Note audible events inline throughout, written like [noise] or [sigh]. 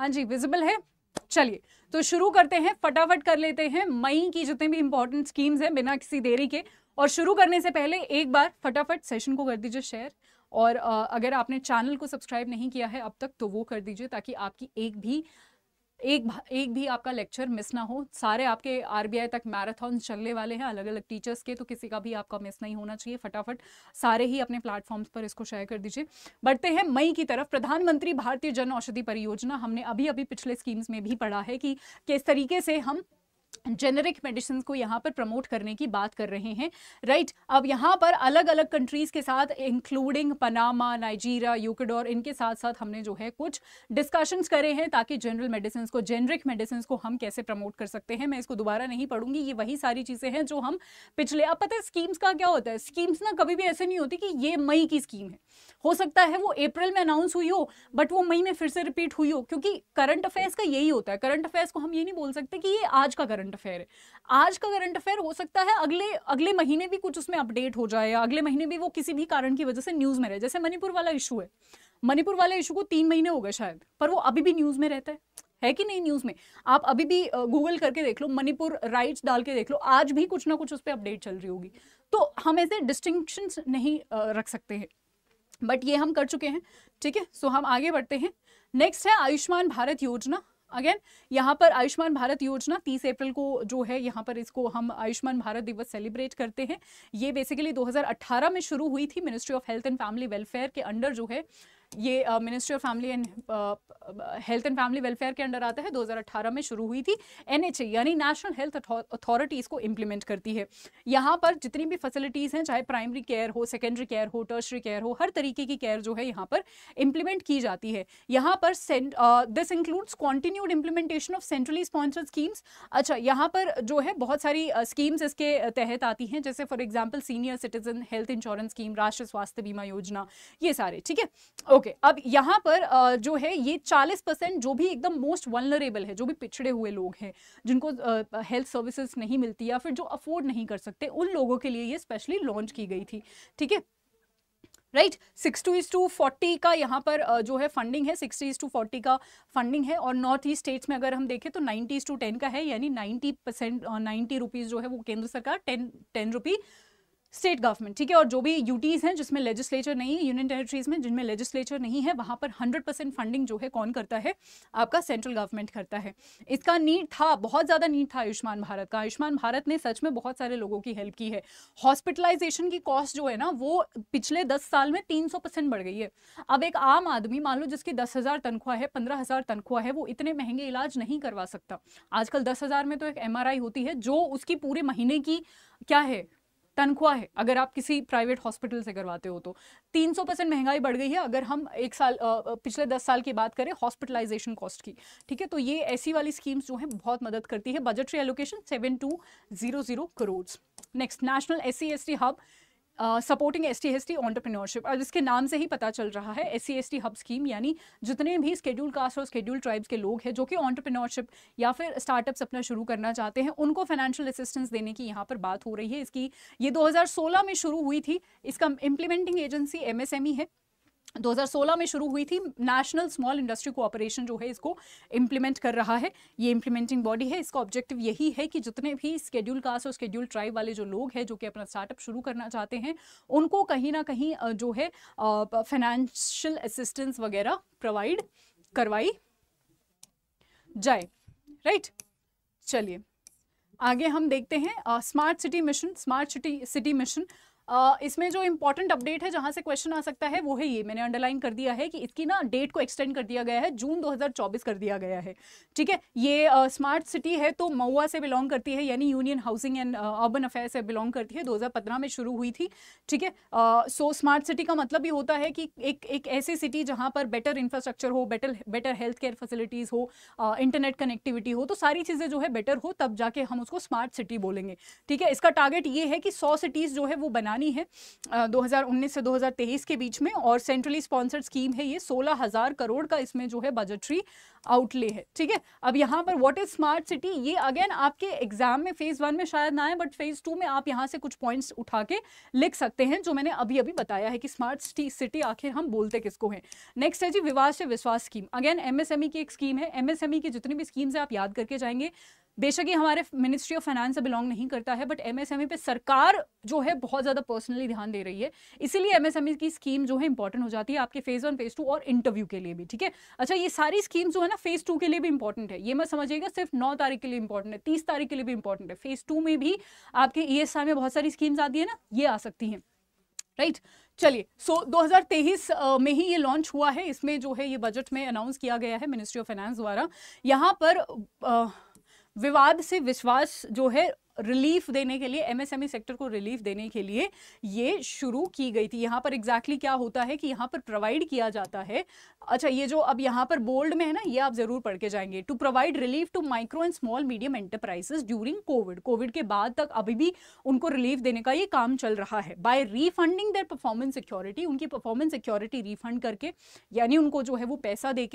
हाँ जी विजिबल है चलिए तो शुरू करते हैं फटाफट कर लेते हैं मई की जितने भी इंपॉर्टेंट स्कीम्स हैं बिना किसी देरी के और शुरू करने से पहले एक बार फटाफट सेशन को कर दीजिए शेयर और अगर आपने चैनल को सब्सक्राइब नहीं किया है अब तक तो वो कर दीजिए ताकि आपकी एक भी एक एक भी आपका लेक्चर मिस ना हो सारे आपके आरबीआई तक मैराथन चलने वाले हैं अलग अलग टीचर्स के तो किसी का भी आपका मिस नहीं होना चाहिए फटाफट सारे ही अपने प्लेटफॉर्म्स पर इसको शेयर कर दीजिए बढ़ते हैं मई की तरफ प्रधानमंत्री भारतीय जन औषधि परियोजना हमने अभी अभी पिछले स्कीम्स में भी पढ़ा है कि किस तरीके से हम जेनरिक मेडिसिन को यहाँ पर प्रमोट करने की बात कर रहे हैं राइट right? अब यहाँ पर अलग अलग कंट्रीज़ के साथ इंक्लूडिंग पनामा नाइजीरिया यूकेडोर इनके साथ साथ हमने जो है कुछ डिस्कशंस करे हैं ताकि जनरल मेडिसिन को जेनरिक मेडिसिन को हम कैसे प्रमोट कर सकते हैं मैं इसको दोबारा नहीं पढ़ूंगी ये वही सारी चीज़ें हैं जो हम पिछले अब पता है स्कीम्स का क्या होता है स्कीम्स ना कभी भी ऐसे नहीं होती कि ये मई की स्कीम है हो सकता है वो अप्रैल में अनाउंस हुई हो बट वो मई में फिर से रिपीट हुई हो क्योंकि करंट अफेयर्स का यही होता है करंट अफेयर्स को हम ये नहीं बोल सकते कि ये आज का करंट करंट अफेयर है आज का करंट अफेयर हो सकता है अगले अगले महीने भी कुछ उसमें अपडेट हो जाए या अगले महीने भी वो किसी भी कारण की वजह से न्यूज़ में रहे जैसे मणिपुर वाला इशू है मणिपुर वाले इशू को तीन महीने हो गए शायद पर वो अभी भी न्यूज़ में रहता है है कि नहीं न्यूज़ में आप अभी भी गूगल करके देख लो मणिपुर राइट्स डाल के देख लो आज भी कुछ ना कुछ उस पर अपडेट चल रही होगी तो हम ऐसे डिस्टिंक्शन नहीं रख सकते हैं बट ये हम कर चुके हैं ठीक है सो हम आगे बढ़ते हैं नेक्स्ट है आयुष्मान भारत योजना अगेन यहाँ पर आयुष्मान भारत योजना 30 अप्रैल को जो है यहाँ पर इसको हम आयुष्मान भारत दिवस सेलिब्रेट करते हैं ये बेसिकली 2018 में शुरू हुई थी ministry of health and family welfare के अंडर जो है ये ministry of family and health and family welfare के अंडर आता है 2018 में शुरू हुई थी एन यानी नेशनल हेल्थ अथॉरिटी इसको इम्प्लीमेंट करती है यहाँ पर जितनी भी फैसिलिटीज़ हैं चाहे प्राइमरी केयर हो सेकेंडरी केयर हो टर्सरी केयर हो हर तरीके की केयर जो है यहाँ पर इम्प्लीमेंट की जाती है यहाँ पर this includes continued implementation of centrally sponsored schemes अच्छा यहाँ पर जो है बहुत सारी स्कीम्स इसके तहत आती हैं जैसे for example senior citizen health insurance scheme Rashtriya Swasthya बीमा योजना ये सारे ठीक है ओके okay, अब यहाँ पर जो है ये 40 परसेंट जो भी एकदम मोस्ट वनरेबल है जो भी पिछड़े हुए लोग हैं जिनको हेल्थ सर्विसेज नहीं मिलती या फिर जो अफोर्ड नहीं कर सकते उन लोगों के लिए ये स्पेशली लॉन्च की गई थी ठीक है right sixty is to forty का यहाँ पर जो है फंडिंग है सिक्सटी इज टू फोर्टी का फंडिंग है और नॉर्थ ईस्ट स्टेट्स में अगर हम देखें तो नाइन्टी इज टू टेन का है यानी नाइन्टी परसेंट नाइन्टी रुपीज़ जो है वो केंद्र सरकार ten ten rupee state government ठीक है और जो भी यूटीज़ हैं जिसमें लेजिस्लेचर नहीं है यूनियन टेरिटरीज में जिनमें लेजिस्लेचर नहीं है वहाँ पर 100 परसेंट फंडिंग जो है कौन करता है आपका सेंट्रल गवर्नमेंट करता है इसका नीड था बहुत ज़्यादा नीड था आयुष्मान भारत का आयुष्मान भारत ने सच में बहुत सारे लोगों की हेल्प की है हॉस्पिटलाइजेशन की कॉस्ट जो है ना वो पिछले दस साल में तीन बढ़ गई है अब एक आम आदमी मान लो जिसकी दस तनख्वाह है पंद्रह तनख्वाह है वो इतने महंगे इलाज नहीं करवा सकता आजकल दस में तो एक एम होती है जो उसकी पूरे महीने की क्या है तनख्वाह है अगर आप किसी प्राइवेट हॉस्पिटल से करवाते हो तो 300 परसेंट महंगाई बढ़ गई है अगर हम एक साल पिछले दस साल की बात करें हॉस्पिटलाइजेशन कॉस्ट की ठीक है तो ये ऐसी वाली स्कीम्स जो हैं बहुत मदद करती है budgetary allocation seven two zero zero crore next national S C hub supporting S T S T entrepreneurship और इसके नाम से ही पता चल रहा है S C S T hub scheme यानी जितने भी स्केड्यूल कास्ट और स्केड्यूल ट्राइब्स के लोग हैं जो कि ऑन्टरप्रीनोरशिप या फिर स्टार्टअप्स अपना शुरू करना चाहते हैं उनको फाइनेंशियल असिस्टेंस देने की यहाँ पर बात हो रही है इसकी ये 2016 में शुरू हुई थी इसका इम्प्लीमेंटिंग एजेंसी एम है 2016 में शुरू हुई थी नेशनल स्मॉल इंडस्ट्री कोऑपरेशन जो है इसको इम्प्लीमेंट कर रहा है ये इम्प्लीमेंटिंग बॉडी है इसका ऑब्जेक्टिव यही है कि जितने भी स्केड्यूल कास्ट और स्केड्यूल ट्राइब वाले जो लोग हैं जो कि अपना स्टार्टअप शुरू करना चाहते हैं उनको कहीं ना कहीं जो है फाइनेंशियल असिस्टेंस वगैरह प्रोवाइड करवाई जाए राइट चलिए आगे हम देखते हैं smart city mission smart city city mission इसमें जो इम्पोर्टेंट अपडेट है जहां से क्वेश्चन आ सकता है वो है ये मैंने अंडरलाइन कर दिया है कि इसकी ना डेट को एक्सटेंड कर दिया गया है जून 2024 कर दिया गया है ठीक है ये स्मार्ट सिटी है तो मऊआ से बिलोंग करती है यानी union housing and urban affair से बिलोंग करती है दो में शुरू हुई थी ठीक है सो स्मार्ट सिटी का मतलब भी होता है कि एक एक ऐसी सिटी जहाँ पर बेटर इंफ्रास्ट्रक्चर हो better better health care facilities हो इंटरनेट कनेक्टिविटी हो तो सारी चीज़ें जो है बेटर हो तब जाके हम उसको स्मार्ट सिटी बोलेंगे ठीक है इसका टारगेट ये है कि सौ सिटीज़ जो है वो बना पुरानी है आ, 2019 से 2023 के बीच में और सेंट्रली स्पॉन्सर्ड स्कीम है ये सोलह हजार करोड़ का इसमें जो है बजटरी आउटले है ठीक है अब यहाँ पर व्हाट इज स्मार्ट सिटी ये अगेन आपके एग्जाम में फेज वन में शायद ना आए बट फेज टू में आप यहाँ से कुछ पॉइंट्स उठा के लिख सकते हैं जो मैंने अभी अभी बताया है कि स्मार्ट सिटी आखिर हम बोलते किसको हैं नेक्स्ट है जी विवाह से विश्वास स्कीम अगेन एमएसएमई की एक स्कीम है एमएसएमई e की जितनी भी स्कीम्स है आप याद करके जाएंगे बेशक ये हमारे मिनिस्ट्री ऑफ फाइनेंस से बिलोंग नहीं करता है बट एमएसएमई e पे सरकार जो है बहुत ज़्यादा पर्सनली ध्यान दे रही है इसीलिए एमएसएमई e की स्कीम जो है इंपॉर्टेंट हो जाती है आपके फेज वन फेज टू और इंटरव्यू के लिए भी ठीक है अच्छा ये सारी स्कीम जो है ना फेज टू के लिए भी इंपॉर्टेंट है ये मत समझिएगा सिर्फ नौ तारीख के लिए इंपॉर्टेंट है तीस तारीख के लिए भी इंपॉर्टेंट है फेज टू में भी आपके ई e में बहुत सारी स्कीम्स आती है ना ये आ सकती हैं राइट चलिए सो so, 2023 में ही ये लॉन्च हुआ है इसमें जो है ये बजट में अनाउंस किया गया है मिनिस्ट्री ऑफ फाइनेंस द्वारा यहाँ पर विवाद से विश्वास जो है रिलीफ देने के लिए एमएसएमई सेक्टर e को रिलीफ देने के लिए ये शुरू की गई थी यहाँ पर एग्जैक्टली exactly क्या होता है कि यहाँ पर प्रोवाइड किया जाता है अच्छा ये जो अब यहाँ पर बोल्ड में है ना ये आप जरूर पढ़ के जाएंगे to provide relief to micro and small medium enterprises during COVID COVID के बाद तक अभी भी उनको रिलीफ देने का ये काम चल रहा है by refunding their performance security उनकी परफॉर्मेंस सिक्योरिटी रिफंड करके यानी उनको जो है वो पैसा दे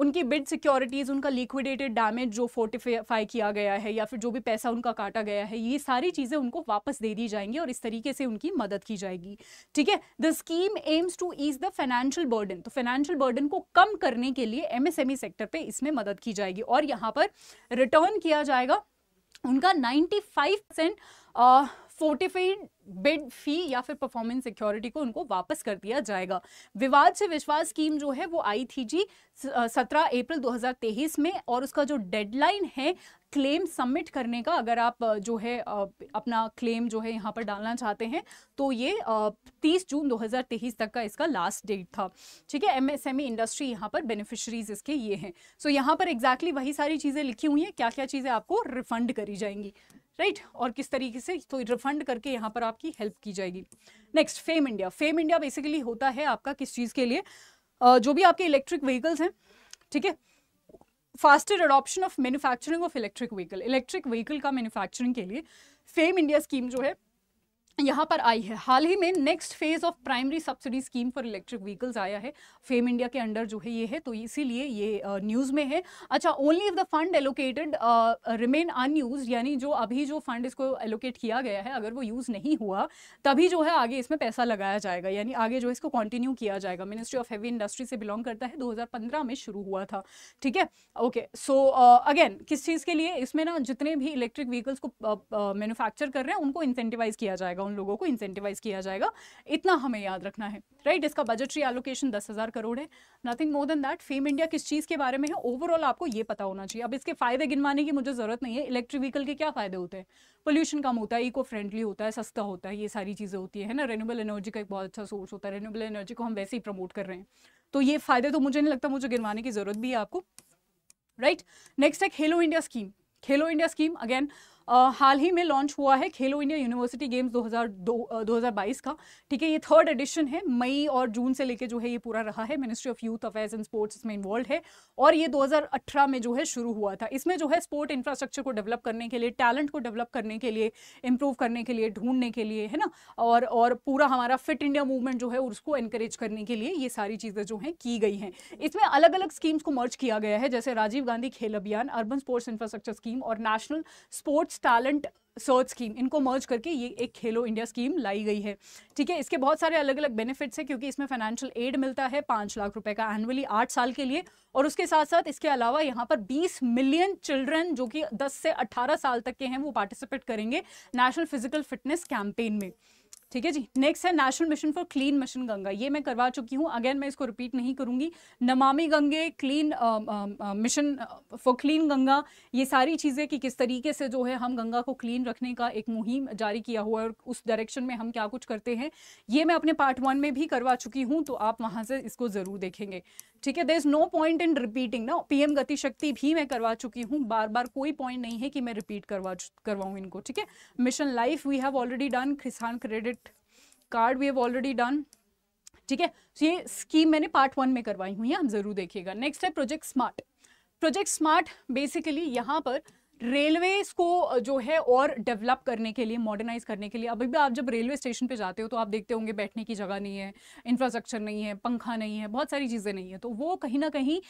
उनकी बिड सिक्योरिटीज़ उनका लिक्विडेटेड डैमेज जो फोर्टिफाई किया गया है या फिर जो भी पैसा उनका काटा गया है ये सारी चीज़ें उनको वापस दे दी जाएंगी और इस तरीके से उनकी मदद की जाएगी ठीक है the scheme aims to ease the financial burden तो फाइनेंशियल बर्डन को कम करने के लिए एमएसएमई सेक्टर e पे इसमें मदद की जाएगी और यहाँ पर रिटर्न किया जाएगा उनका five percent fortified bid fee या फिर परफॉर्मेंस सिक्योरिटी को उनको वापस कर दिया जाएगा विवाद से विश्वास स्कीम जो है वो आई थी जी सत्रह अप्रैल 2023 में और उसका जो डेडलाइन है क्लेम सबमिट करने का अगर आप जो है अपना क्लेम जो है यहाँ पर डालना चाहते हैं तो ये 30 जून 2023 तक का इसका लास्ट डेट था ठीक है एमएसएमई इंडस्ट्री e यहाँ पर बेनिफिशरीज इसके ये हैं सो so यहाँ पर एग्जैक्टली exactly वही सारी चीज़ें लिखी हुई हैं क्या क्या चीज़ें आपको रिफंड करी जाएंगी राइट right? और किस तरीके से तो रिफंड करके यहाँ पर आपकी हेल्प की जाएगी next FAME India FAME India basically होता है आपका किस चीज़ के लिए जो भी आपके इलेक्ट्रिक व्हीकल्स हैं ठीक है faster adoption of manufacturing of electric vehicle electric vehicle का मैन्युफैक्चरिंग के लिए फेम इंडिया स्कीम जो है यहाँ पर आई है हाल ही में next phase of primary subsidy scheme for electric vehicles आया है फेम इंडिया के अंडर जो है ये है तो इसीलिए ये न्यूज़ में है अच्छा only if the fund allocated remain unused यानी जो अभी जो फंड इसको एलोकेट किया गया है अगर वो यूज़ नहीं हुआ तभी जो है आगे इसमें पैसा लगाया जाएगा यानी आगे जो है इसको कंटिन्यू किया जाएगा मिनिस्ट्री ऑफ हैवी इंडस्ट्री से बिलोंग करता है दो में शुरू हुआ था ठीक है ओके सो अगेन किस चीज़ के लिए इसमें ना जितने भी इलेक्ट्रिक व्हीकल्स को मैनुफैक्चर uh, uh, कर रहे हैं उनको इंसेंटिवाइज किया जाएगा जाएगा उन लोगों को इंसेंटिवाइज किया जाएगा इतना हमें याद रखना है राइट इसका बजटरी एलोकेशन दस हज़ार करोड़ है nothing more than that FAME India किस चीज़ के बारे में है ओवरऑल आपको ये पता होना चाहिए अब इसके फायदे गिनवाने की मुझे ज़रूरत नहीं है इलेक्ट्रिक व्हीकल के क्या फ़ायदे होते हैं पोल्यूशन कम होता है इको फ्रेंडली होता है सस्ता होता है ये सारी चीज़ें होती है ना रेन्यूबल एनर्जी का एक बहुत अच्छा सोर्स होता है रेन्यूबल एनर्जी को हम वैसे ही प्रमोट कर रहे हैं तो ये फ़ायदे तो मुझे नहीं लगता मुझे गिनवाने की ज़रूरत भी है आपको राइट नेक्स्ट है Khelo India scheme Khelo India scheme again हाल ही में लॉन्च हुआ है खेलो इंडिया यूनिवर्सिटी गेम्स 2022 2022 का ठीक है ये थर्ड एडिशन है मई और जून से लेके जो है ये पूरा रहा है ministry of youth affairs and sports इसमें इन्वॉल्व है और ये 2018 में जो है शुरू हुआ था इसमें जो है स्पोर्ट इंफ्रास्ट्रक्चर को डेवलप करने के लिए टैलेंट को डेवलप करने के लिए इम्प्रूव करने के लिए ढूंढने के लिए है ना और और पूरा हमारा फिट इंडिया मूवमेंट जो है उसको इनक्रेज करने के लिए ये सारी चीज़ें जो हैं की गई हैं इसमें अलग अलग स्कीम्स को मर्ज किया गया है जैसे Rajiv Gandhi Khel Abhiyan urban sports infrastructure scheme और national sports sports talent search scheme इनको मर्ज करके ये एक खेलो इंडिया स्कीम लाई गई है ठीक है इसके बहुत सारे अलग अलग बेनिफिट्स हैं क्योंकि इसमें फाइनेंशियल एड मिलता है पाँच लाख रुपए का एनुअली आठ साल के लिए और उसके साथ साथ इसके अलावा यहाँ पर 20 मिलियन चिल्ड्रन जो कि 10 से 18 साल तक के हैं वो पार्टिसिपेट करेंगे नेशनल फिजिकल फिटनेस कैंपेन में ठीक है जी नेक्स्ट है national mission for clean mission Ganga ये मैं करवा चुकी हूँ अगेन मैं इसको रिपीट नहीं करूंगी Namami Gange clean mission for clean Ganga ये सारी चीज़ें कि किस तरीके से जो है हम गंगा को क्लीन रखने का एक मुहिम जारी किया हुआ है और उस डायरेक्शन में हम क्या कुछ करते हैं ये मैं अपने पार्ट वन में भी करवा चुकी हूँ तो आप वहाँ से इसको ज़रूर देखेंगे ठीक है there is no point in repeating ना पीएम गतिशक्ति भी मैं करवा चुकी हूँ बार बार कोई पॉइंट नहीं है कि मैं रिपीट करवा करवाऊँ इनको ठीक है mission life we have already done Kisan credit card we have already done ठीक है तो ये स्कीम मैंने पार्ट वन में करवाई हुई है जरूर देखिएगा नेक्स्ट है project smart project smart basically यहाँ पर रेलवेज को जो है और डेवलप करने के लिए मॉडर्नाइज करने के लिए अभी भी आप जब रेलवे स्टेशन पे जाते हो तो आप देखते होंगे बैठने की जगह नहीं है इंफ्रास्ट्रक्चर नहीं है पंखा नहीं है बहुत सारी चीज़ें नहीं है तो वो कहीं ना कहीं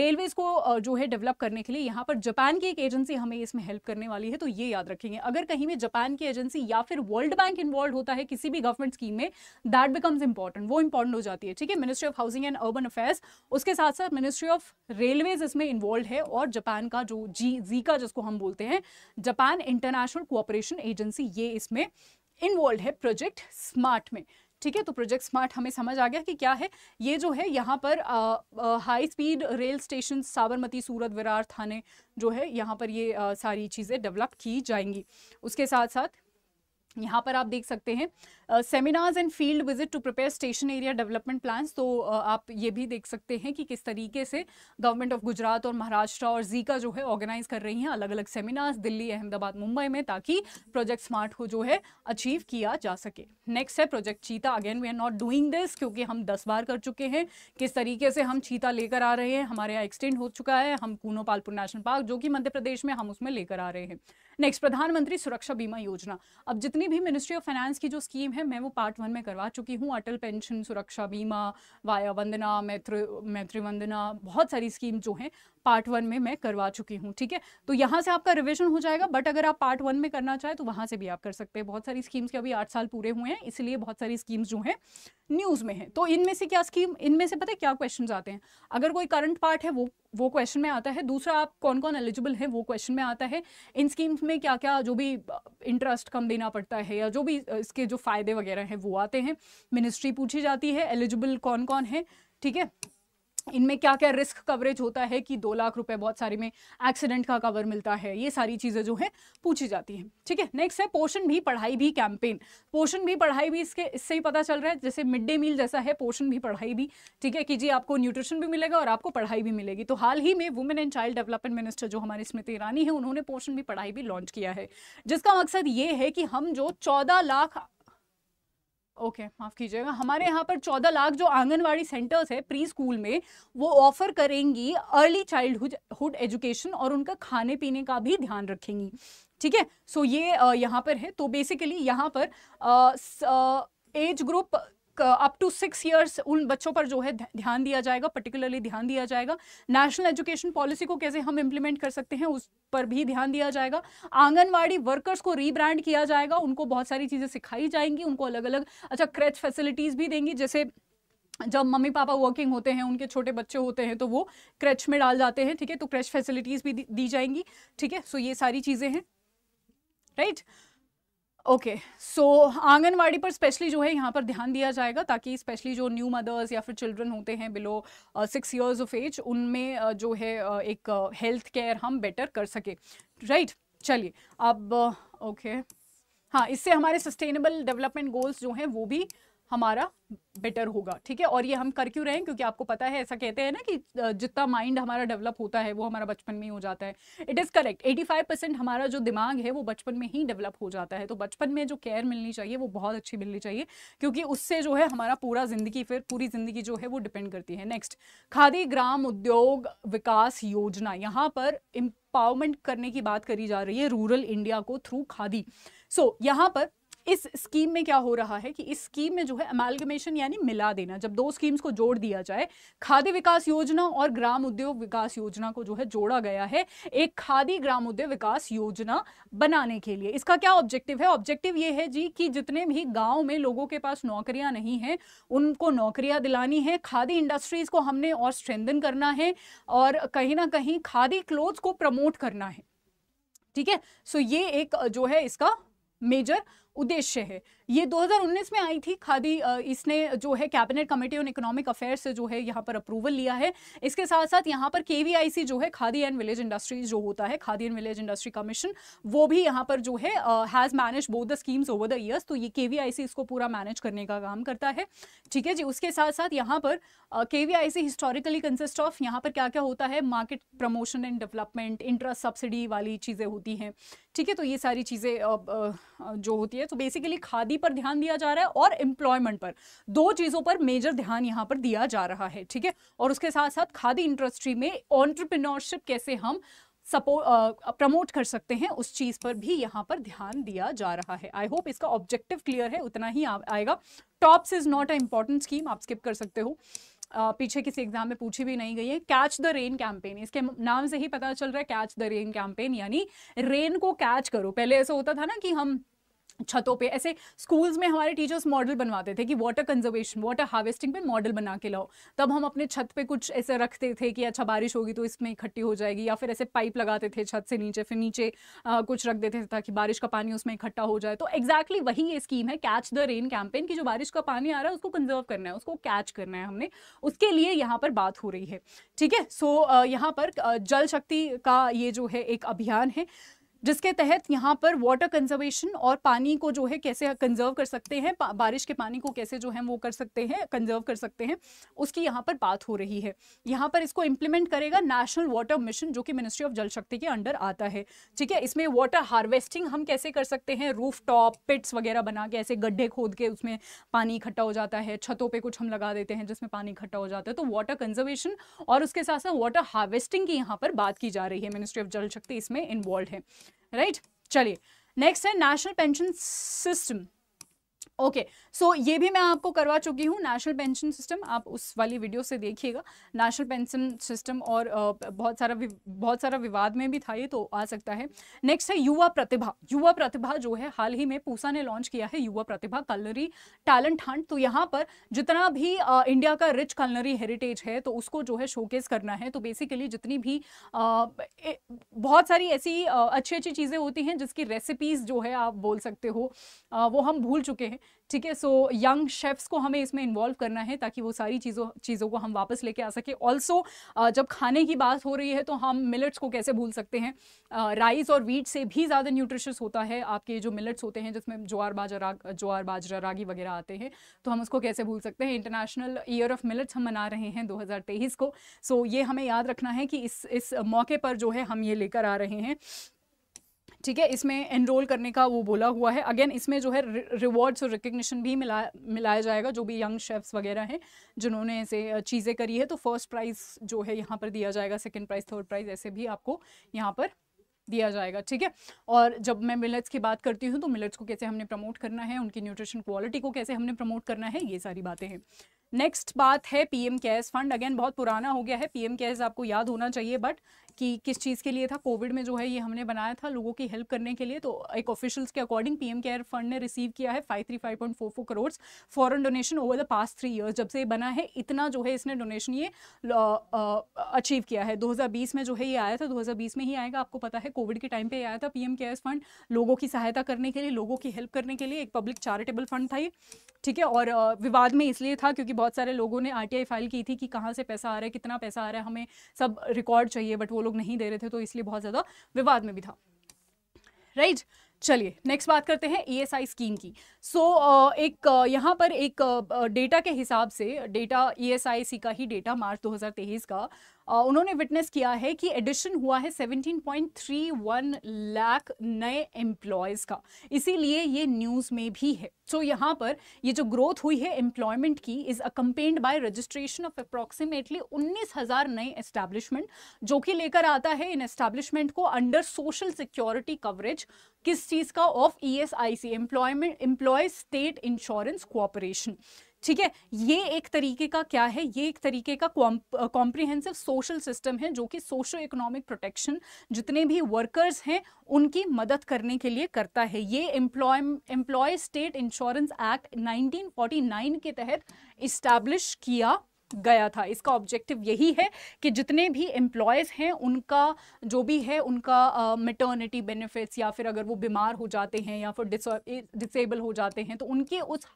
रेलवेज को जो है डेवलप करने के लिए यहाँ पर जापान की एक एजेंसी हमें इसमें हेल्प करने वाली है तो ये याद रखेंगे अगर कहीं में जापान की एजेंसी या फिर वर्ल्ड बैंक इन्वॉल्व होता है किसी भी गवर्नमेंट स्कीम में दैट बिकम्स इंपॉर्टेंट वो इंपॉर्टेंट हो जाती है ठीक है ministry of housing and urban affairs उसके साथ साथ मिनिस्ट्री ऑफ रेलवेज इसमें इन्वॉल्व है और जापान का जो जी जी का जिसको हम बोलते हैं जापान इंटरनेशनल कोऑपरेशन एजेंसी ये इसमें इन्वॉल्व है प्रोजेक्ट स्मार्ट में ठीक है तो प्रोजेक्ट स्मार्ट हमें समझ आ गया कि क्या है ये जो है यहाँ पर आ, आ, high speed rail station Sabarmati Surat Virar Thane जो है यहाँ पर ये आ, सारी चीज़ें डेवलप की जाएंगी उसके साथ साथ यहाँ पर आप देख सकते हैं seminars and field visit to prepare station area development plans तो आप ये भी देख सकते हैं कि किस तरीके से गवर्नमेंट ऑफ गुजरात और महाराष्ट्र और जीका जो है ऑर्गेनाइज कर रही हैं अलग अलग सेमिनार्स दिल्ली अहमदाबाद मुंबई में ताकि प्रोजेक्ट स्मार्ट को जो है अचीव किया जा सके नेक्स्ट है project Cheetah again we are not doing this क्योंकि हम दस बार कर चुके हैं किस तरीके से हम चीता लेकर आ रहे हैं हमारे यहाँ एक्सटेंड हो चुका है हम कूनो पालपुर नेशनल पार्क जो कि मध्य प्रदेश में हम उसमें लेकर आ रहे हैं नेक्स्ट प्रधानमंत्री सुरक्षा बीमा योजना अब जितनी भी मिनिस्ट्री ऑफ फाइनेंस की जो स्कीम है है मैं वो पार्ट वन में करवा चुकी हूँ अटल पेंशन सुरक्षा बीमा वाया वंदना मैत्री मैत्री वंदना बहुत सारी स्कीम जो हैं पार्ट वन में मैं करवा चुकी हूँ ठीक है तो यहाँ से आपका रिविजन हो जाएगा बट अगर आप पार्ट वन में करना चाहें तो वहाँ से भी आप कर सकते हैं बहुत सारी स्कीम्स के अभी आठ साल पूरे हुए हैं इसलिए बहुत सारी स्कीम्स जो हैं न्यूज़ में हैं तो इनमें से क्या स्कीम इनमें से पता है क्या क्वेश्चन आते हैं अगर कोई करंट पार्ट है वो वो क्वेश्चन में आता है दूसरा आप कौन कौन एलिजिबल है वो क्वेश्चन में आता है इन स्कीम्स में क्या क्या जो भी इंटरेस्ट uh, कम देना पड़ता है या जो भी uh, इसके जो फ़ायदे वगैरह हैं वो आते हैं मिनिस्ट्री पूछी जाती है एलिजिबल कौन कौन है ठीक है इनमें क्या क्या रिस्क कवरेज होता है कि दो लाख रुपए बहुत सारे में एक्सीडेंट का कवर मिलता है ये सारी चीज़ें जो है पूछी जाती हैं ठीक है नेक्स्ट है पोषण भी पढ़ाई भी कैंपेन पोषण भी पढ़ाई भी इसके इससे ही पता चल रहा है जैसे मिड डे मील जैसा है पोषण भी पढ़ाई भी ठीक है कि जी आपको न्यूट्रिशन भी मिलेगा और आपको पढ़ाई भी मिलेगी तो हाल ही में women and child development minister जो हमारी स्मृति ईरानी है उन्होंने पोषण भी पढ़ाई भी लॉन्च किया है जिसका मकसद ये है कि हम जो चौदह लाख ओके okay, माफ़ कीजिएगा हमारे यहाँ पर चौदह लाख जो आंगनवाड़ी सेंटर्स है प्री स्कूल में वो ऑफर करेंगी अर्ली चाइल्डहुड हुड एजुकेशन और उनका खाने पीने का भी ध्यान रखेंगी ठीक है सो ये यहाँ पर है तो बेसिकली यहाँ पर age group up to six years उन बच्चों पर जो है ध्यान दिया जाएगा पर्टिकुलरली ध्यान दिया जाएगा नेशनल एजुकेशन पॉलिसी को कैसे हम इम्प्लीमेंट कर सकते हैं उस पर भी ध्यान दिया जाएगा आंगनवाड़ी वर्कर्स को रीब्रांड किया जाएगा उनको बहुत सारी चीज़ें सिखाई जाएंगी उनको अलग अलग अच्छा क्रेच फैसिलिटीज़ भी देंगी जैसे जब मम्मी पापा वर्किंग होते हैं उनके छोटे बच्चे होते हैं तो वो क्रेच में डाल जाते हैं ठीक है तो क्रेच फैसिलिटीज़ भी दी जाएंगी ठीक है सो ये सारी चीज़ें हैं right right? Okay so anganwadi पर स्पेशली जो है यहाँ पर ध्यान दिया जाएगा ताकि स्पेशली जो न्यू मदर्स या फिर चिल्ड्रन होते हैं below six years of age उनमें uh, जो है uh, एक हेल्थ uh, केयर हम बेटर कर सके राइट right? चलिए अब ओके uh, okay. हाँ इससे हमारे सस्टेनेबल डेवलपमेंट गोल्स जो हैं वो भी हमारा बेटर होगा ठीक है और ये हम कर क्यों रहे हैं क्योंकि आपको पता है ऐसा कहते हैं ना कि जितना माइंड हमारा डेवलप होता है वो हमारा बचपन में ही हो जाता है इट इज़ करेक्ट 85 परसेंट हमारा जो दिमाग है वो बचपन में ही डेवलप हो जाता है तो बचपन में जो केयर मिलनी चाहिए वो बहुत अच्छी मिलनी चाहिए क्योंकि उससे जो है हमारा पूरा ज़िंदगी फिर पूरी ज़िंदगी जो है वो डिपेंड करती है नेक्स्ट खादी ग्राम उद्योग विकास योजना यहाँ पर एम्पावरमेंट करने की बात करी जा रही है रूरल इंडिया को थ्रू खादी सो so, यहाँ पर इस स्कीम में क्या हो रहा है कि इस स्कीम में जो है अमेलगमेशन यानी मिला देना जब दो स्कीम्स को जोड़ दिया जाए खादी विकास योजना और ग्राम उद्योग विकास योजना को जो है जोड़ा गया है एक खादी ग्राम उद्योग विकास योजना बनाने के लिए इसका क्या ऑब्जेक्टिव है ऑब्जेक्टिव ये है जी कि जितने भी गाँव में लोगों के पास नौकरियाँ नहीं हैं उनको नौकरियाँ दिलानी है खादी इंडस्ट्रीज को हमने और स्ट्रेंदन करना है और कहीं ना कहीं खादी क्लोथ को प्रमोट करना है ठीक है सो ये एक जो है इसका मेजर उद्देश्य है ये 2019 में आई थी खादी इसने जो है cabinet committee on economic affair से जो है यहाँ पर अप्रूवल लिया है इसके साथ साथ यहाँ पर के जो है खादी एंड विलेज इंडस्ट्रीज जो होता है khadi and village industry commission वो भी यहाँ पर जो है has manage both the schemes over the years तो ये के इसको पूरा मैनेज करने का काम करता है ठीक है जी उसके साथ साथ यहाँ पर के हिस्टोरिकली कंसिस्ट ऑफ यहाँ पर क्या क्या होता है market promotion and development interest subsidy वाली चीज़ें होती हैं ठीक है तो ये सारी चीज़ें जो होती है तो बेसिकली खादी पर ध्यान दिया जा रहा है और एम्प्लॉयमेंट पर दो चीज़ों पर मेजर ध्यान यहाँ पर दिया जा रहा है ठीक है और उसके साथ साथ खादी इंडस्ट्री में ऑन्टरप्रिनोरशिप कैसे हम सपोर्ट प्रमोट कर सकते हैं उस चीज़ पर भी यहाँ पर ध्यान दिया जा रहा है आई होप इसका ऑब्जेक्टिव क्लियर है उतना ही आ, आएगा TOPS is not a important scheme आप स्किप कर सकते हो आ, पीछे किसी एग्जाम में पूछी भी नहीं गई है कैच द रेन कैंपेन इसके नाम से ही पता चल रहा है कैच द रेन कैंपेन यानी रेन को कैच करो पहले ऐसा होता था ना कि हम छतों पे ऐसे स्कूल्स में हमारे टीचर्स मॉडल बनवाते थे कि वाटर कंजर्वेशन वाटर हार्वेस्टिंग पे मॉडल बना के लाओ तब हम अपने छत पे कुछ ऐसे रखते थे कि अच्छा बारिश होगी तो इसमें इकट्ठी हो जाएगी या फिर ऐसे पाइप लगाते थे छत से नीचे फिर नीचे आ, कुछ रख देते थे ताकि बारिश का पानी उसमें इकट्ठा हो जाए तो एग्जैक्टली exactly वही ये स्कीम है कैच द रेन कैंपेन की जो बारिश का पानी आ रहा है उसको कंजर्व करना है उसको कैच करना है हमने उसके लिए यहाँ पर बात हो रही है ठीक है सो यहाँ पर जल शक्ति का ये जो है एक अभियान है जिसके तहत यहाँ पर वाटर कंजर्वेशन और पानी को जो है कैसे कंजर्व कर सकते हैं बारिश के पानी को कैसे जो है वो कर सकते हैं कंजर्व कर सकते हैं उसकी यहाँ पर बात हो रही है यहाँ पर इसको इम्प्लीमेंट करेगा नेशनल वाटर मिशन जो कि मिनिस्ट्री ऑफ जल शक्ति के अंडर आता है ठीक है इसमें वाटर हार्वेस्टिंग हम कैसे कर सकते हैं रूफ टॉप पिट्स वगैरह बना के ऐसे गड्ढे खोद के उसमें पानी इकट्ठा हो जाता है छतों पर कुछ हम लगा देते हैं जिसमें पानी इकट्ठा हो जाता है तो वाटर कंजर्वेशन और उसके साथ साथ वाटर हार्वेस्टिंग की यहाँ पर बात की जा रही है मिनिस्ट्री ऑफ जल शक्ति इसमें इन्वॉल्व है राइट चलिए नेक्स्ट है national pension system okay okay. So so, ये भी मैं आपको करवा चुकी हूँ नेशनल पेंशन सिस्टम आप उस वाली वीडियो से देखिएगा नेशनल पेंशन सिस्टम और बहुत सारा बहुत सारा विवाद में भी था ये तो आ सकता है नेक्स्ट है युवा प्रतिभा युवा प्रतिभा जो है हाल ही में पूसा ने लॉन्च किया है युवा प्रतिभा कलनरी टैलेंट हंट तो यहाँ पर जितना भी आ, इंडिया का रिच कलनरी हेरिटेज है तो उसको जो है शोकेस करना है तो बेसिकली जितनी भी आ, ए, बहुत सारी ऐसी अच्छी अच्छी चीज़ें होती हैं जिसकी रेसिपीज़ जो है आप बोल सकते हो आ, वो हम भूल चुके हैं ठीक है सो यंग शेफ्स को हमें इसमें इन्वॉल्व करना है ताकि वो सारी चीज़ों चीज़ों को हम वापस लेके आ सके ऑल्सो जब खाने की बात हो रही है तो हम मिलट्स को कैसे भूल सकते हैं राइस और वीट से भी ज़्यादा न्यूट्रिशियस होता है आपके जो मिलट्स होते हैं जिसमें ज्वार बाजरा ज्वार बाजरा रागी वगैरह आते हैं तो हम उसको कैसे भूल सकते हैं इंटरनेशनल ईयर ऑफ मिलट्स हम मना रहे हैं दो को सो so, ये हमें याद रखना है कि इस इस मौके पर जो है हम ये लेकर आ रहे हैं ठीक है इसमें एनरोल करने का वो बोला हुआ है अगेन इसमें जो है रिवॉर्ड्स और रिकग्निशन भी मिला मिलाया जाएगा जो भी यंग शेफ्स वगैरह हैं जिन्होंने ऐसे चीज़ें करी है तो फर्स्ट प्राइज़ जो है यहाँ पर दिया जाएगा सेकेंड प्राइज़ थर्ड प्राइज़ ऐसे भी आपको यहाँ पर दिया जाएगा ठीक है और जब मैं मिलेट्स की बात करती हूँ तो मिलेट्स को कैसे हमने प्रमोट करना है उनकी न्यूट्रिशन क्वालिटी को कैसे हमने प्रमोट करना है ये सारी बातें हैं नेक्स्ट बात है पीएम केयर्स फंड अगेन बहुत पुराना हो गया है पीएम केयर्स आपको याद होना चाहिए बट कि किस चीज़ के लिए था कोविड में जो है ये हमने बनाया था लोगों की हेल्प करने के लिए तो एक ऑफिशियल्स के अकॉर्डिंग पीएम केयर फंड ने रिसीव किया है five five three point four four crore foreign donation over the past three years जब से ये बना है इतना जो है इसने डोनेशन ये अचीव किया है दो में जो है ये आया था दो में ही आएगा आपको पता है कोविड के टाइम पर आया था पीएम केयर्स फंड लोगों की सहायता करने के लिए लोगों की हेल्प करने के लिए एक पब्लिक चैरिटेबल फंड था ये ठीक है और विवाद में इसलिए था क्योंकि बहुत सारे लोगों ने आर फाइल की थी कि कहाँ से पैसा आ रहा है कितना पैसा आ रहा है हमें सब रिकॉर्ड चाहिए बट वो लोग लोग नहीं दे रहे थे तो इसलिए बहुत ज़्यादा विवाद में भी था राइट right? चलिए नेक्स्ट बात करते हैं ईएसआई e स्कीम की सो so, एक यहाँ पर एक डेटा के हिसाब से डेटा ईएसआईसी e का ही डेटा मार्च 2023 का उन्होंने विटनेस किया है कि एडिशन हुआ है 17.31 लाख नए एम्प्लॉयज़ का इसीलिए ये न्यूज़ में भी है सो so, यहाँ पर ये जो ग्रोथ हुई है एम्प्लॉयमेंट की is accompanied by registration of approximately 19,000 नए एस्टैब्लिशमेंट जो कि लेकर आता है इन एस्टैब्लिशमेंट को अंडर सोशल सिक्योरिटी कवरेज किस चीज़ का of E S I C employment employ state insurance cooperation ठीक है ये एक तरीके का क्या है ये एक तरीके का कॉम्प्रिहेंसिव सोशल सिस्टम है जो कि सोशो इकोनॉमिक प्रोटेक्शन जितने भी वर्कर्स हैं उनकी मदद करने के लिए करता है ये employ employ state insurance act 1949 के तहत इस्टेब्लिश किया गया था इसका ऑब्जेक्टिव यही है कि जितने भी एम्प्लॉयज़ हैं उनका जो भी है उनका मेटर्निटी uh, बेनिफिट्स या फिर अगर वो बीमार हो जाते हैं या फिर डिसेबल हो जाते हैं तो उनके उस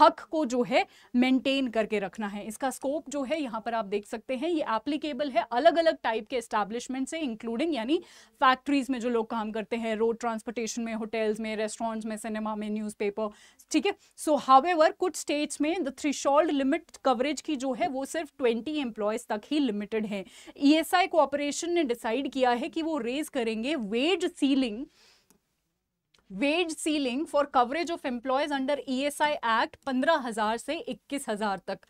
हक को जो है मेंटेन करके रखना है इसका स्कोप जो है यहाँ पर आप देख सकते हैं ये एप्लीकेबल है अलग अलग टाइप के एस्टेब्लिशमेंट से इंक्लूडिंग यानी फैक्ट्रीज में जो लोग काम करते हैं रोड ट्रांसपोर्टेशन में होटल्स में रेस्टोरेंट्स में सिनेमा में न्यूज़पेपर ठीक है सो हावेवर कुछ स्टेट्स में द थ्री लिमिट कवरेज की जो है वो सिर्फ ट्वेंटी एम्प्लॉयज तक ही लिमिटेड है ई एस आई ने डिसाइड किया है कि वो रेज करेंगे wage ceiling wage ceiling for coverage of employees under ESI act पंद्रह हजार से इक्कीस हजार तक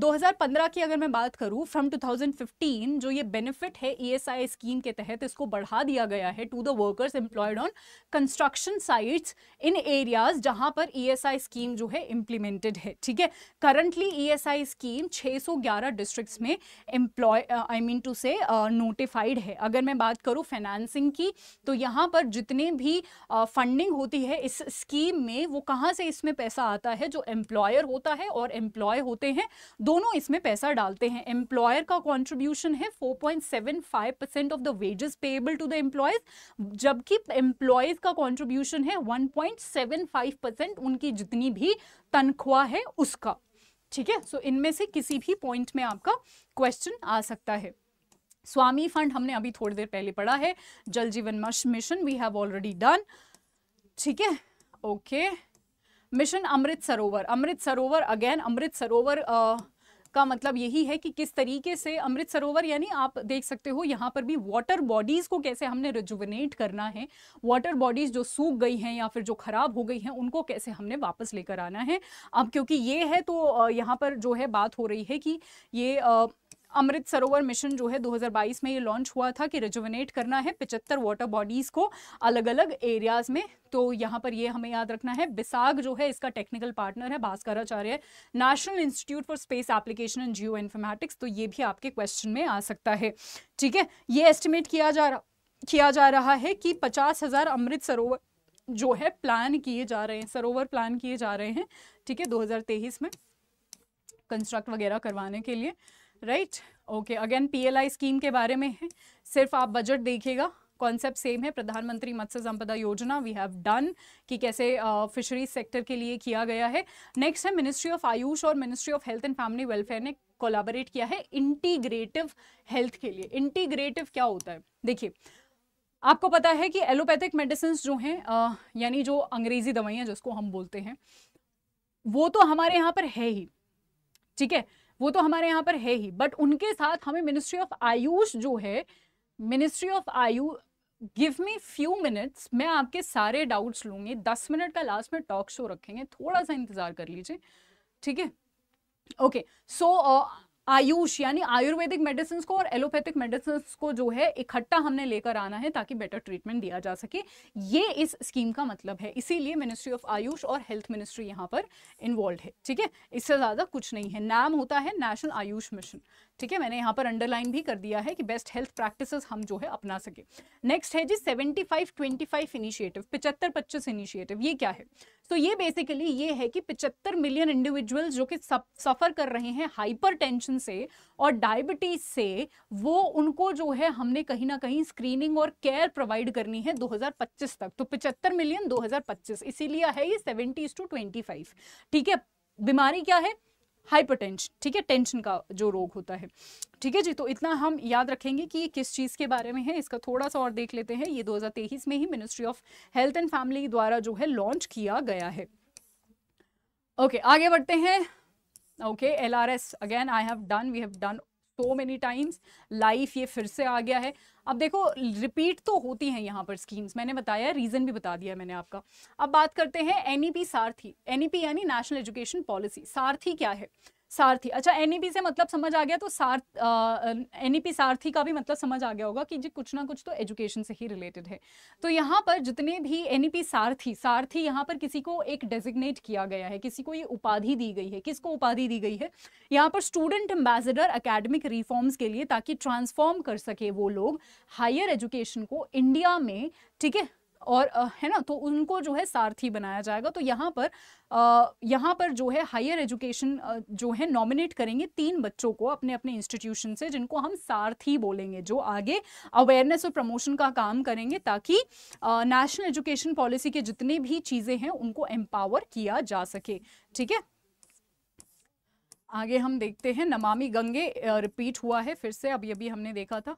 2015 की अगर मैं बात करूं फ्रॉम 2015 जो ये बेनिफिट है ईएसआई e स्कीम के तहत इसको बढ़ा दिया गया है to the workers employed on construction sites in areas जहां पर ईएसआई e स्कीम जो है इम्प्लीमेंटेड है ठीक है करंटली ईएसआई स्कीम 611 डिस्ट्रिक्ट्स में एम्प्लॉय आई मीन टू से नोटिफाइड है अगर मैं बात करूँ फाइनेंसिंग की तो यहाँ पर जितने भी फंडिंग uh, होती है इस स्कीम में वो कहाँ से इसमें पैसा आता है जो एम्प्लॉयर होता है और एम्प्लॉय होते हैं दोनों इसमें पैसा डालते हैं एम्प्लॉयर का कॉन्ट्रीब्यूशन है 4.75 percent of the wages payable to the employees जबकि एम्प्लॉयज का कॉन्ट्रीब्यूशन है 1.75 परसेंट उनकी जितनी भी तनख्वाह है उसका ठीक है सो इनमें से किसी भी पॉइंट में आपका क्वेश्चन आ सकता है स्वामी फंड हमने अभी थोड़ी देर पहले पढ़ा है Jal Jeevan mission we have already done ठीक है ओके okay. मिशन अमृत सरोवर अमृत सरोवर अगेन अमृत सरोवर का मतलब यही है कि किस तरीके से अमृत सरोवर यानी आप देख सकते हो यहाँ पर भी वाटर बॉडीज़ को कैसे हमने रिजुविनेट करना है वाटर बॉडीज़ जो सूख गई हैं या फिर जो ख़राब हो गई हैं उनको कैसे हमने वापस लेकर आना है अब क्योंकि ये है तो यहाँ पर जो है बात हो रही है कि ये अमृत सरोवर मिशन जो है 2022 में ये लॉन्च हुआ था कि रिजुविनेट करना है पिचहत्तर वाटर बॉडीज़ को अलग अलग एरियाज़ में तो यहाँ पर ये हमें याद रखना है बिसाग जो है इसका टेक्निकल पार्टनर है Bhaskaracharya national institute for space application and geo informatics तो ये भी आपके क्वेश्चन में आ सकता है ठीक है ये एस्टिमेट किया जा रहा किया जा रहा है कि पचास हज़ार अमृत सरोवर जो है प्लान किए जा रहे हैं सरोवर प्लान किए जा रहे हैं ठीक है 2023 में कंस्ट्रक्ट वगैरह करवाने के लिए right okay again PLI scheme के बारे में है सिर्फ आप बजट देखिएगा कॉन्सेप्ट सेम है प्रधानमंत्री मत्स्य संपदा योजना वी हैव डन कि कैसे फिशरीज uh, सेक्टर के लिए किया गया है नेक्स्ट है मिनिस्ट्री ऑफ आयुष और ministry of health and family welfare ने कोलाबरेट किया है इंटीग्रेटिव हेल्थ के लिए इंटीग्रेटिव क्या होता है देखिए आपको पता है कि एलोपैथिक मेडिसिन जो हैं यानी जो अंग्रेजी दवाइयाँ जिसको हम बोलते हैं वो तो हमारे यहाँ पर है ही ठीक है वो तो हमारे यहाँ पर है ही बट उनके साथ हमें मिनिस्ट्री ऑफ आयुष जो है मिनिस्ट्री ऑफ आयु गिव मी फ्यू मिनट्स मैं आपके सारे डाउट्स लूंगी दस मिनट का लास्ट में टॉक शो रखेंगे थोड़ा सा इंतज़ार कर लीजिए ठीक है ओके सो uh, आयुष यानी आयुर्वेदिक मेडिसिन को और एलोपैथिक मेडिसिन को जो है इकट्ठा हमने लेकर आना है ताकि बेटर ट्रीटमेंट दिया जा सके ये इस स्कीम का मतलब है इसीलिए मिनिस्ट्री ऑफ आयुष और हेल्थ मिनिस्ट्री यहाँ पर इन्वॉल्व है ठीक है इससे ज़्यादा कुछ नहीं है नाम होता है नेशनल आयुष मिशन ठीक है मैंने यहाँ पर अंडरलाइन भी कर दिया है कि बेस्ट हेल्थ प्रैक्टिस हम जो है अपना सके नेक्स्ट है G seventy five twenty five initiative पिचहत्तर पच्चीस इनिशिएटिव ये क्या है सो तो so, ये बेसिकली ये है कि 75 मिलियन इंडिविजुअल जो कि सफ़र कर रहे हैं हाइपरटेंशन से और डायबिटीज से वो उनको जो है हमने कहीं ना कहीं स्क्रीनिंग और केयर प्रोवाइड करनी है 2025 तक तो 75 मिलियन 2025 इसीलिए है ये 70 टू 25 ठीक है बीमारी क्या है हाइपरटेंशन ठीक है टेंशन का जो रोग होता है ठीक है जी तो इतना हम याद रखेंगे कि ये किस चीज़ के बारे में है इसका थोड़ा सा और देख लेते हैं ये 2023 में ही ministry of health and family द्वारा जो है लॉन्च किया गया है ओके okay, आगे बढ़ते हैं okay lrs again I have done we have done so many times life ये फिर से आ गया है अब देखो रिपीट तो होती हैं यहाँ पर स्कीम्स मैंने बताया रीज़न भी बता दिया मैंने आपका अब बात करते हैं NEP e Saarthi NEP e यानी नेशनल एजुकेशन पॉलिसी सारथी क्या है सारथी अच्छा एनईपी e से मतलब समझ आ गया तो सार्थ एनईपी e सारथी का भी मतलब समझ आ गया होगा कि जी कुछ ना कुछ तो एजुकेशन से ही रिलेटेड है तो यहाँ पर जितने भी एनईपी e सारथी सारथी यहाँ पर किसी को एक डेजिग्नेट किया गया है किसी को ये उपाधि दी गई है किसको उपाधि दी गई है यहाँ पर स्टूडेंट एम्बेसडर अकेडमिक रिफॉर्म्स के लिए ताकि ट्रांसफॉर्म कर सके वो लोग हायर एजुकेशन को इंडिया में ठीक है और है ना तो उनको जो है सारथी बनाया जाएगा तो यहाँ पर यहाँ पर जो है हायर एजुकेशन जो है नॉमिनेट करेंगे तीन बच्चों को अपने अपने इंस्टीट्यूशन से जिनको हम सारथी बोलेंगे जो आगे अवेयरनेस और प्रमोशन का काम करेंगे ताकि नेशनल एजुकेशन पॉलिसी के जितने भी चीज़ें हैं उनको एम्पावर किया जा सके ठीक है आगे हम देखते हैं नमामि गंगे रिपीट हुआ है फिर से अभी अभी हमने देखा था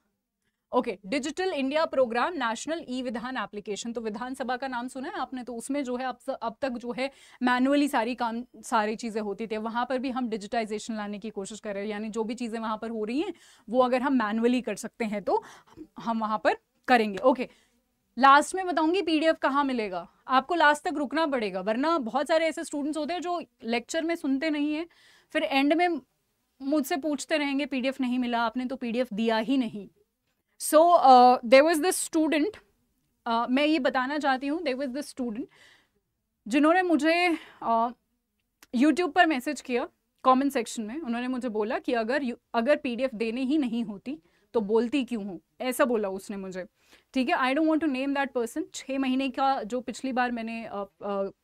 okay digital India programme national E Vidhan application तो विधानसभा का नाम सुना है आपने तो उसमें जो है अब अब तक जो है मैनुअली सारी काम सारी चीज़ें होती थी वहाँ पर भी हम डिजिटाइजेशन लाने की कोशिश कर रहे हैं यानी जो भी चीज़ें वहाँ पर हो रही हैं वो अगर हम मैनुअली कर सकते हैं तो हम वहाँ पर करेंगे ओके okay. लास्ट में बताऊंगी पीडीएफ कहाँ मिलेगा आपको लास्ट तक रुकना पड़ेगा वरना बहुत सारे ऐसे स्टूडेंट्स होते हैं जो लेक्चर में सुनते नहीं हैं फिर एंड में मुझसे पूछते रहेंगे पीडीएफ नहीं मिला आपने तो पीडीएफ दिया ही नहीं so there was the student मैं ये बताना चाहती हूँ देर वॉज द स्टूडेंट जिन्होंने मुझे यूट्यूब uh, पर मैसेज किया कमेंट सेक्शन में उन्होंने मुझे बोला कि अगर अगर पीडीएफ देने ही नहीं होती तो बोलती क्यों हूँ ऐसा बोला उसने मुझे ठीक है I don't want to name that person छः महीने का जो पिछली बार मैंने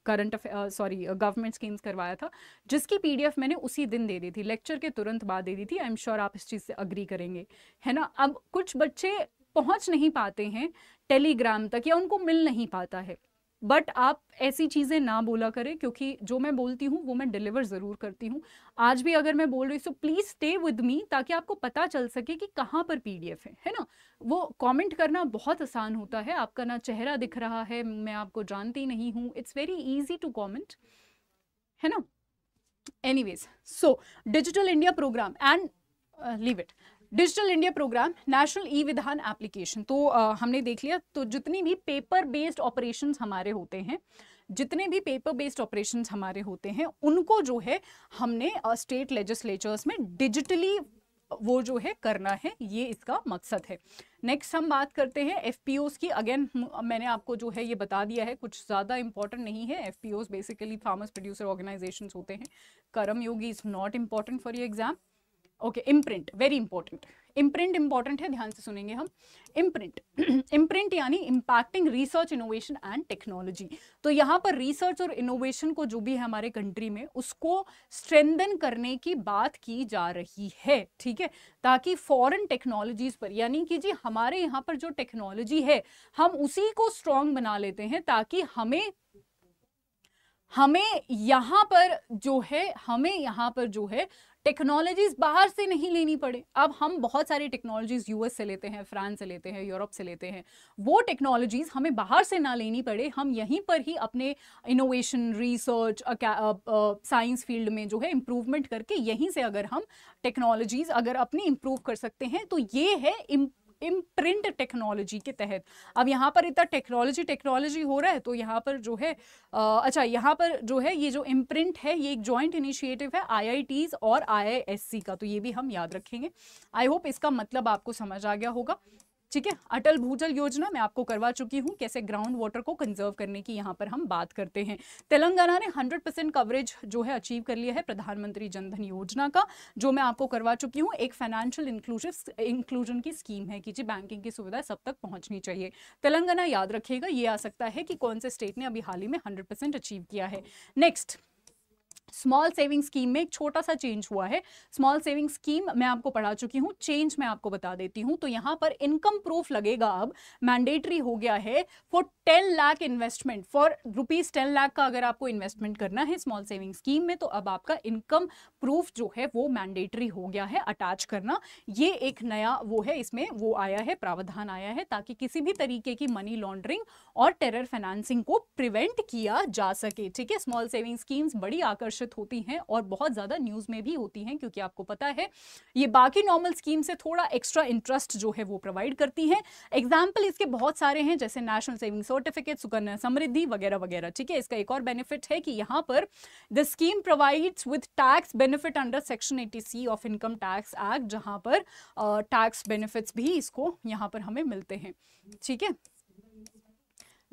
करंट सॉरी गवर्नमेंट स्कीम्स करवाया था जिसकी पी मैंने उसी दिन दे दी थी लेक्चर के तुरंत बाद दे दी थी आई एम श्योर आप इस चीज़ से अग्री करेंगे है ना अब कुछ बच्चे पहुंच नहीं पाते हैं टेलीग्राम तक या उनको मिल नहीं पाता है बट आप ऐसी चीज़ें ना बोला करें क्योंकि जो मैं बोलती हूँ वो मैं डिलीवर ज़रूर करती हूँ आज भी अगर मैं बोल रही हूँ so please stay with me ताकि आपको पता चल सके कि कहाँ पर पीडीएफ है है ना वो कमेंट करना बहुत आसान होता है आपका ना चेहरा दिख रहा है मैं आपको जानती नहीं हूँ it's very easy to comment है ना वेज so digital India programme and leave it digital India programme national E Vidhan application तो आ, हमने देख लिया तो जितनी भी पेपर बेस्ड ऑपरेशन हमारे होते हैं जितने भी पेपर बेस्ड ऑपरेशन हमारे होते हैं उनको जो है हमने स्टेट लेजिस्लेचर्स में डिजिटली वो जो है करना है ये इसका मकसद है नेक्स्ट हम बात करते हैं एफ की अगेन मैंने आपको जो है ये बता दिया है कुछ ज़्यादा इंपॉर्टेंट नहीं है F basically farmers producer organisation होते हैं Karma Yogi is not important for your exam okay imprint very important imprint important है ध्यान से सुनेंगे हम इम्प्रिंट इम्प्रिंट [clears throat] यानी impacting research innovation and technology तो यहाँ पर रिसर्च और इनोवेशन को जो भी है हमारे कंट्री में उसको स्ट्रेंदन करने की बात की जा रही है ठीक है ताकि फॉरेन टेक्नोलॉजीज पर यानी कि जी हमारे यहाँ पर जो टेक्नोलॉजी है हम उसी को स्ट्रॉन्ग बना लेते हैं ताकि हमें हमें यहाँ पर जो है हमें यहाँ पर जो है टेक्नोलॉजीज बाहर से नहीं लेनी पड़े अब हम बहुत सारी टेक्नोलॉजीज यूएस से लेते हैं फ्रांस से लेते हैं यूरोप से लेते हैं वो टेक्नोलॉजीज हमें बाहर से ना लेनी पड़े हम यहीं पर ही अपने इनोवेशन रिसर्च साइंस फील्ड में जो है इम्प्रूवमेंट करके यहीं से अगर हम टेक्नोलॉजीज अगर अपनी इम्प्रूव कर सकते हैं तो ये है इम्प्रिंट टेक्नोलॉजी के तहत अब यहाँ पर इतना टेक्नोलॉजी टेक्नोलॉजी हो रहा है तो यहाँ पर जो है आ, अच्छा यहाँ पर जो है ये जो इम्प्रिंट है ये एक जॉइंट इनिशिएटिव है आई और आई का तो ये भी हम याद रखेंगे आई होप इसका मतलब आपको समझ आ गया होगा ठीक है अटल भूजल योजना मैं आपको करवा चुकी हूँ कैसे ग्राउंड वाटर को कंजर्व करने की यहाँ पर हम बात करते हैं तेलंगाना ने 100 परसेंट कवरेज जो है अचीव कर लिया है प्रधानमंत्री जनधन योजना का जो मैं आपको करवा चुकी हूँ एक फाइनेंशियल इंक्लूसिव इंक्लूजन की स्कीम है कि जी बैंकिंग की सुविधा सब तक पहुँचनी चाहिए तेलंगाना याद रखेगा ये आ सकता है कि कौन से स्टेट ने अभी हाल ही में हंड्रेड अचीव किया है नेक्स्ट स्मॉल सेविंग स्कीम में एक छोटा सा चेंज हुआ है स्मॉल सेविंग स्कीम मैं आपको पढ़ा चुकी हूँ चेंज मैं आपको बता देती हूँ तो यहाँ पर इनकम प्रूफ लगेगा अब मैंडेटरी हो गया है for ten lakh investment for rupees ten lakh का अगर आपको इन्वेस्टमेंट करना है स्मॉल सेविंग स्कीम में तो अब आपका इनकम प्रूफ जो है वो मैंडेटरी हो गया है अटैच करना ये एक नया वो है इसमें वो आया है प्रावधान आया है ताकि किसी भी तरीके की मनी लॉन्ड्रिंग और टेरर फाइनेंसिंग को प्रिवेंट किया जा सके ठीक है स्मॉल सेविंग स्कीम्स बड़ी आकर्षक प्रदर्शित होती हैं और बहुत ज़्यादा न्यूज़ में भी होती हैं क्योंकि आपको पता है ये बाकी नॉर्मल स्कीम से थोड़ा एक्स्ट्रा इंटरेस्ट जो है वो प्रोवाइड करती हैं एग्जाम्पल इसके बहुत सारे हैं जैसे national saving certificate Sukanya Samriddhi वगैरह वगैरह ठीक है इसका एक और बेनिफिट है कि यहाँ पर the scheme provides with tax benefit under section eighty C of income tax act जहाँ पर टैक्स uh, बेनिफिट्स भी इसको यहाँ पर हमें मिलते हैं ठीक है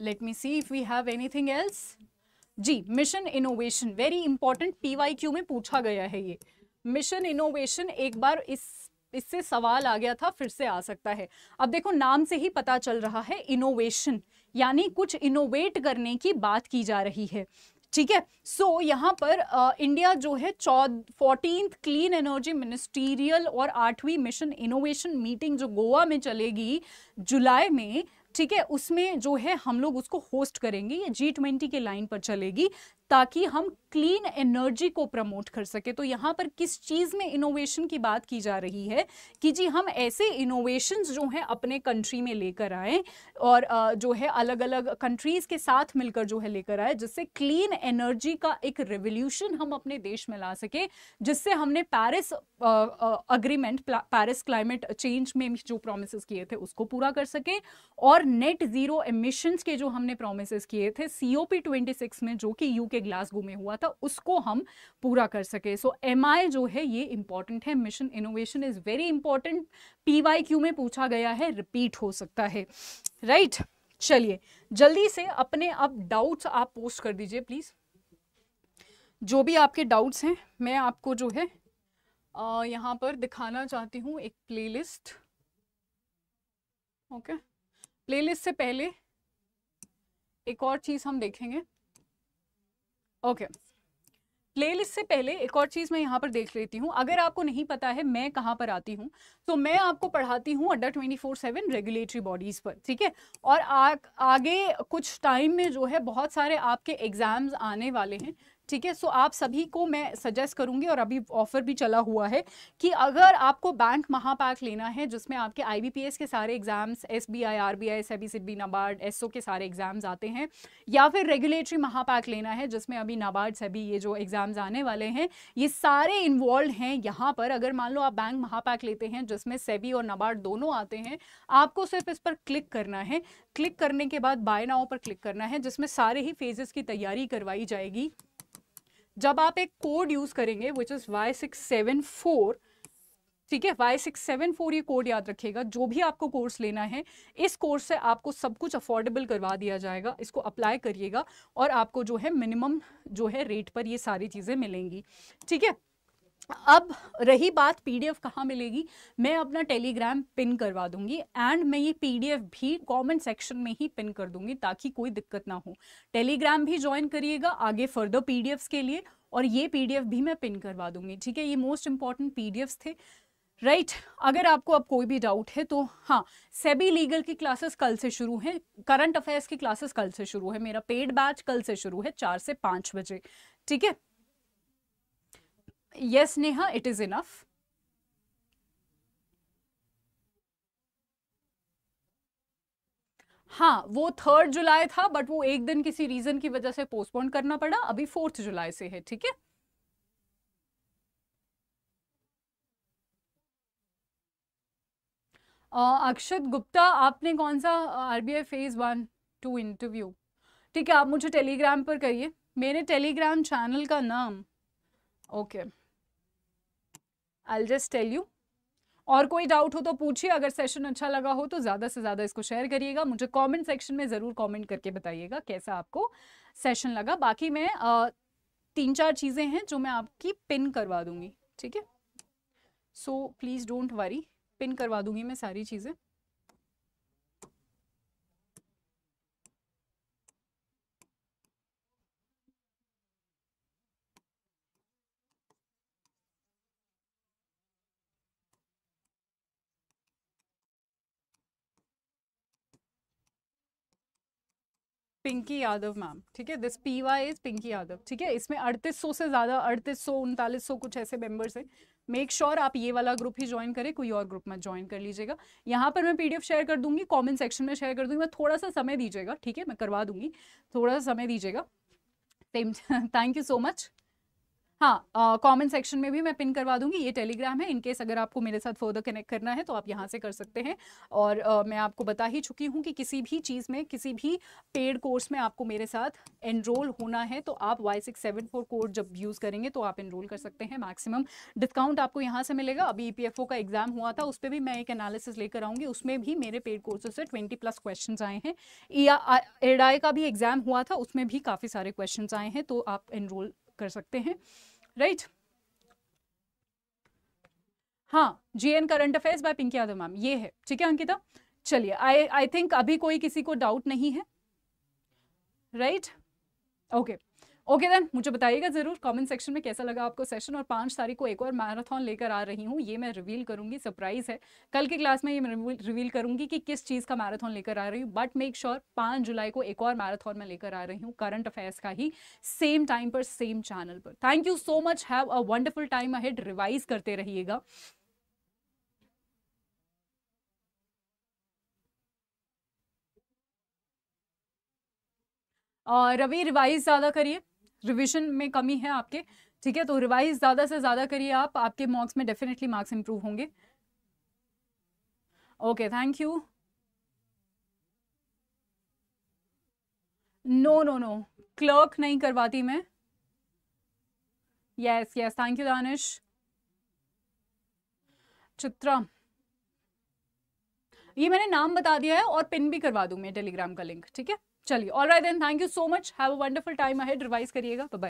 let me see if we have anything else जी mission innovation very important PYQ में पूछा गया है ये मिशन इनोवेशन एक बार इस इससे सवाल आ गया था फिर से आ सकता है अब देखो नाम से ही पता चल रहा है इनोवेशन यानी कुछ इनोवेट करने की बात की जा रही है ठीक है सो so, यहाँ पर आ, इंडिया जो है चौदह फोर्टीन क्लीन एनर्जी मिनिस्टीरियल और आठवीं मिशन इनोवेशन मीटिंग जो गोवा में चलेगी जुलाई में ठीक है उसमें जो है हम लोग उसको होस्ट करेंगे ये जी ट्वेंटी के लाइन पर चलेगी ताकि हम क्लीन एनर्जी को प्रमोट कर सके तो यहाँ पर किस चीज़ में इनोवेशन की बात की जा रही है कि जी हम ऐसे इनोवेशन जो हैं अपने कंट्री में लेकर आएँ और जो है अलग अलग कंट्रीज़ के साथ मिलकर जो है लेकर आए जिससे क्लीन एनर्जी का एक रेवोल्यूशन हम अपने देश में ला सके जिससे हमने Paris agreement Paris climate change में जो प्रोमिस किए थे उसको पूरा कर सकें और नेट ज़ीरो एमिशंस के जो हमने प्रोमिस किए थे सी ओ में जो कि यू के ग्लासगो में हुआ था उसको हम पूरा कर सके सो एम आई जो है ये इंपॉर्टेंट है mission innovation is very important P में पूछा गया है रिपीट हो सकता है राइट right? चलिए जल्दी से अपने अब डाउट्स आप पोस्ट कर दीजिए प्लीज़ जो भी आपके डाउट्स हैं मैं आपको जो है आ, यहां पर दिखाना चाहती हूं एक प्लेलिस्ट ओके प्लेलिस्ट से पहले एक और चीज़ हम देखेंगे ओके प्लेलिस्ट से पहले एक और चीज़ मैं यहाँ पर देख लेती हूँ अगर आपको नहीं पता है मैं कहाँ पर आती हूँ तो मैं आपको पढ़ाती हूँ Adda twenty four seven regulatory bodies पर ठीक है और आ, आगे कुछ टाइम में जो है बहुत सारे आपके एग्ज़ाम्स आने वाले हैं ठीक है सो आप सभी को मैं सजेस्ट करूंगी और अभी ऑफर भी चला हुआ है कि अगर आपको बैंक महापैक लेना है जिसमें आपके आईबीपीएस के सारे exams SBI RBI SEBI SIDBI NABARD SO के सारे एग्जाम्स आते हैं या फिर रेगुलेटरी महापैक लेना है जिसमें अभी नाबार्ड सेबी ये जो एग्जाम्स आने वाले हैं ये सारे इन्वॉल्व हैं यहाँ पर अगर मान लो आप बैंक महापैक लेते हैं जिसमें सेबी e और नाबार्ड दोनों आते हैं आपको सिर्फ इस पर क्लिक करना है क्लिक करने के बाद बाय नाव पर क्लिक करना है जिसमें सारे ही फेजेस की तैयारी करवाई जाएगी जब आप एक कोड यूज करेंगे which is Y six seven four ठीक है वाई सिक्स सेवन फोर ये कोड याद रखिएगा जो भी आपको कोर्स लेना है इस कोर्स से आपको सब कुछ अफोर्डेबल करवा दिया जाएगा इसको अप्लाई करिएगा और आपको जो है मिनिमम जो है रेट पर ये सारी चीज़ें मिलेंगी ठीक है अब रही बात पीडीएफ कहाँ मिलेगी मैं अपना टेलीग्राम पिन करवा दूंगी एंड मैं ये पीडीएफ भी कमेंट सेक्शन में ही पिन कर दूंगी ताकि कोई दिक्कत ना हो टेलीग्राम भी ज्वाइन करिएगा आगे फर्दर पीडीएफ्स के लिए और ये पीडीएफ भी मैं पिन करवा दूंगी ठीक है ये मोस्ट इंपॉर्टेंट पी थे राइट right, अगर आपको अब कोई भी डाउट है तो हाँ सेबी लीगल की क्लासेस कल से शुरू हैं करंट अफेयर्स की क्लासेस कल से शुरू है मेरा पेड बैच कल से शुरू है चार से पाँच बजे ठीक है Yes, Neha, it is enough. हाँ वो थर्ड जुलाई था बट वो एक दिन किसी रीजन की वजह से पोस्टपोन करना पड़ा अभी फोर्थ जुलाई से है ठीक है अक्षत गुप्ता आपने कौन सा RBI phase one two interview ठीक है आप मुझे टेलीग्राम पर करिए मेरे टेलीग्राम चैनल का नाम okay okay. I just tell you और कोई डाउट हो तो पूछिए अगर सेशन अच्छा लगा हो तो ज़्यादा से ज़्यादा इसको शेयर करिएगा मुझे कमेंट सेक्शन में ज़रूर कमेंट करके बताइएगा कैसा आपको सेशन लगा बाकी मैं आ, तीन चार चीज़ें हैं जो मैं आपकी पिन करवा दूंगी ठीक है so please don't worry pin करवा दूंगी मैं सारी चीज़ें पिंकी यादव मैम ठीक है this P Y is Pinky Yadav ठीक है इसमें अड़तीस सौ से ज़्यादा अड़तीस सौ उनतालीस सौ कुछ ऐसे मेंबर्स हैं मेक श्योर sure आप ये वाला ग्रुप ही ज्वाइन करें कोई और ग्रुप मत ज्वाइन कर लीजिएगा यहाँ पर मैं पीडीएफ शेयर कर दूंगी कमेंट सेक्शन में शेयर कर दूंगी मैं थोड़ा सा समय दीजिएगा ठीक है मैं करवा दूंगी थोड़ा सा समय दीजिएगा थैंक यू सो मच हाँ कमेंट सेक्शन में भी मैं पिन करवा दूंगी ये टेलीग्राम है इनकेस अगर आपको मेरे साथ फर्दर कनेक्ट करना है तो आप यहाँ से कर सकते हैं और uh, मैं आपको बता ही चुकी हूँ कि किसी भी चीज़ में किसी भी पेड कोर्स में आपको मेरे साथ एनरोल होना है तो आप Y six seven four code जब यूज़ करेंगे तो आप एनरोल कर सकते हैं मैक्सिमम डिस्काउंट आपको यहाँ से मिलेगा अभी ई e का एग्ज़ाम हुआ था उस पर भी मैं एक एनालिसिस लेकर आऊँगी उसमें भी मेरे पेड कोर्सेज से ट्वेंटी प्लस क्वेश्चन आए हैं या e का भी एग्ज़ाम हुआ था उसमें भी काफ़ी सारे क्वेश्चन आए हैं तो आप एनरोल कर सकते हैं राइट हाँ हाँ GN current affairs by Pinky Yadav ma'am ये है ठीक है अंकिता चलिए आई आई थिंक अभी कोई किसी को डाउट नहीं है right right? Okay okay. Okay then मुझे बताइएगा ज़रूर कमेंट सेक्शन में कैसा लगा आपको सेशन और पांच तारीख को एक और मैराथन लेकर आ रही हूँ ये मैं रिवील करूंगी सरप्राइज है कल की क्लास में ये मैं रिवील करूंगी कि किस चीज़ का मैराथन लेकर आ रही हूँ बट मेक श्योर पांच जुलाई को एक और मैराथन में लेकर आ रही हूँ करंट अफेयर्स का ही सेम टाइम पर सेम चैनल पर thank you so much have a wonderful time ahead revise करते रहिएगा रवि रिवाइज ज़्यादा करिए रिविजन में कमी है आपके ठीक है तो रिवाइज ज़्यादा से ज़्यादा करिए आप आपके मार्क्स में डेफिनेटली मार्क्स इंप्रूव होंगे okay thank you no no no clerk नहीं करवाती मैं yes yes thank you Danish Chitra ये मैंने नाम बता दिया है और पिन भी करवा दूंगी टेलीग्राम का लिंक ठीक है चलिए all right then thank you so much have a wonderful time ahead revise करिएगा बाय